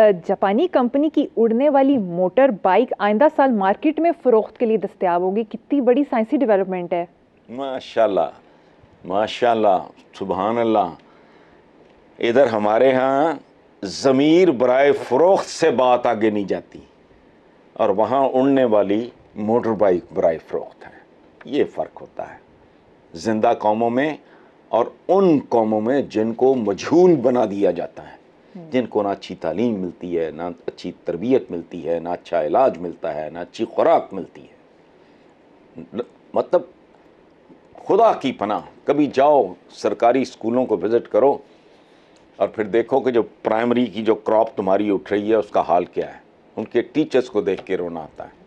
जापानी कंपनी की उड़ने वाली मोटर बाइक आइंदा साल मार्केट में फ़रोख्त के लिए दस्तियाब होगी कितनी बड़ी साइंसी डेवलपमेंट है माशाल्लाह माशाल्लाह सुबहान अल्लाह इधर हमारे यहाँ ज़मीर बरए फ़रोख्त से बात आगे नहीं जाती और वहाँ उड़ने वाली मोटर बाइक बरए फ़रोख्त है ये फ़र्क होता है ज़िंदा कौमों में और उन कौमों में जिनको मझूल बना दिया जाता है हम्म। जिनको ना अच्छी तालीम मिलती है ना अच्छी तरबियत मिलती है ना अच्छा इलाज मिलता है ना अच्छी खुराक मिलती है मतलब खुदा की पनाह कभी जाओ सरकारी स्कूलों को विज़िट करो और फिर देखो कि जो प्राइमरी की जो क्रॉप तुम्हारी उठ रही है उसका हाल क्या है उनके टीचर्स को देख के रोना आता है